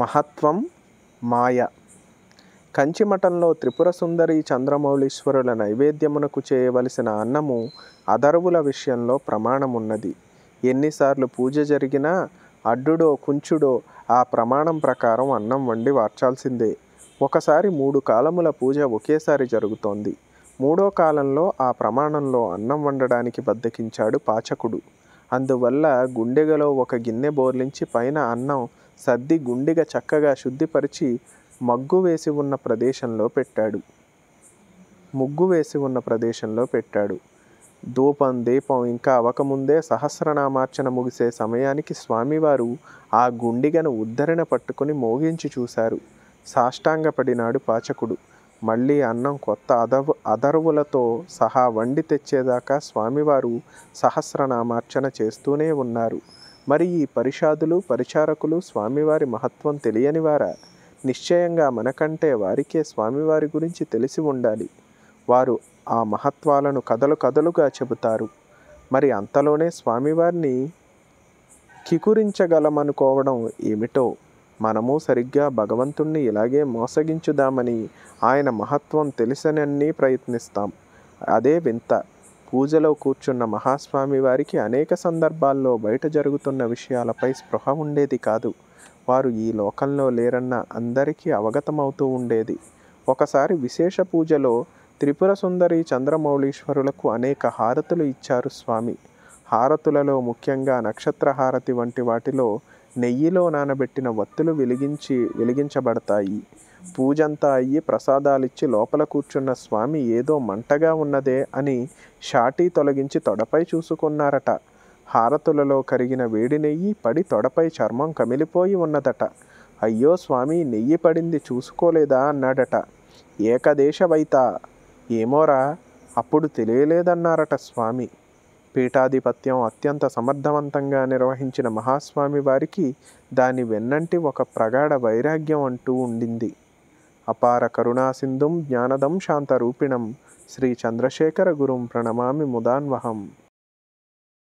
మహత్వం మాయ కంచిమఠంలో త్రిపుర సుందరి చంద్రమౌళీశ్వరుల నైవేద్యమునకు చేయవలసిన అన్నము అదరువుల విషయంలో ప్రమాణమున్నది ఎన్నిసార్లు పూజ జరిగినా అడ్డుడో కుంచుడో ఆ ప్రమాణం ప్రకారం అన్నం వండి వార్చాల్సిందే ఒకసారి మూడు కాలముల పూజ ఒకేసారి జరుగుతోంది మూడో కాలంలో ఆ ప్రమాణంలో అన్నం వండడానికి బద్దకించాడు పాచకుడు అందువల్ల గుండెగలో ఒక గిన్నె బోర్లించి పైన అన్నం సర్ది గుండెగ చక్కగా శుద్ధిపరిచి మగ్గు వేసి ఉన్న ప్రదేశంలో పెట్టాడు ముగ్గు వేసి ఉన్న ప్రదేశంలో పెట్టాడు ధూపం దీపం ఇంకా అవకముందే సహస్రనామార్చన ముగిసే సమయానికి స్వామివారు ఆ గుండిగను ఉద్ధరణ పట్టుకుని మోగించి చూశారు సాష్టాంగపడినాడు పాచకుడు మళ్ళీ అన్నం కొత్త అదవు అదరువులతో సహా వండి తెచ్చేదాకా స్వామివారు సహస్రనామార్చన చేస్తూనే ఉన్నారు మరి ఈ పరిషాదులు పరిచారకులు స్వామివారి మహత్వం తెలియని వారా నిశ్చయంగా మనకంటే వారికే స్వామివారి గురించి తెలిసి ఉండాలి వారు ఆ మహత్వాలను కథలు కథలుగా చెబుతారు మరి అంతలోనే స్వామివారిని కికురించగలమనుకోవడం ఏమిటో మనము సరిగ్గా భగవంతుణ్ణి ఇలాగే మోసగించుదామని ఆయన మహత్వం తెలిసనన్నీ ప్రయత్నిస్తాం అదే వింత పూజలో కూర్చున్న మహాస్వామి వారికి అనేక సందర్భాల్లో బయట జరుగుతున్న విషయాలపై స్పృహ ఉండేది కాదు వారు ఈ లోకంలో లేరన్న అందరికీ అవగతమవుతూ ఉండేది ఒకసారి విశేష పూజలో త్రిపుర సుందరి చంద్రమౌళీశ్వరులకు అనేక హారతులు ఇచ్చారు స్వామి హారతులలో ముఖ్యంగా నక్షత్ర హారతి వంటి వాటిలో నెయ్యిలో నానబెట్టిన వత్తులు వెలిగించి వెలిగించబడతాయి పూజంతా అయ్యి ప్రసాదాలిచ్చి లోపల కూర్చున్న స్వామి ఏదో మంటగా ఉన్నదే అని షాటీ తొలగించి తొడపై చూసుకున్నారట హారతులలో కరిగిన వేడి నెయ్యి పడి తొడపై చర్మం కమిలిపోయి ఉన్నదట అయ్యో స్వామి నెయ్యి పడింది చూసుకోలేదా అన్నాడట ఏకదేశవైతా ఏమోరా అప్పుడు తెలియలేదన్నారట స్వామి పీఠాధిపత్యం అత్యంత సమర్థవంతంగా నిర్వహించిన మహాస్వామి వారికి దాని వెన్నంటి ఒక ప్రగాఢ వైరాగ్యం అంటూ ఉండింది అపార కరుణాసింధుం జ్ఞానదం శాంతరూపిణం శ్రీ చంద్రశేఖర గురుం ప్రణమామి ముదాన్వహం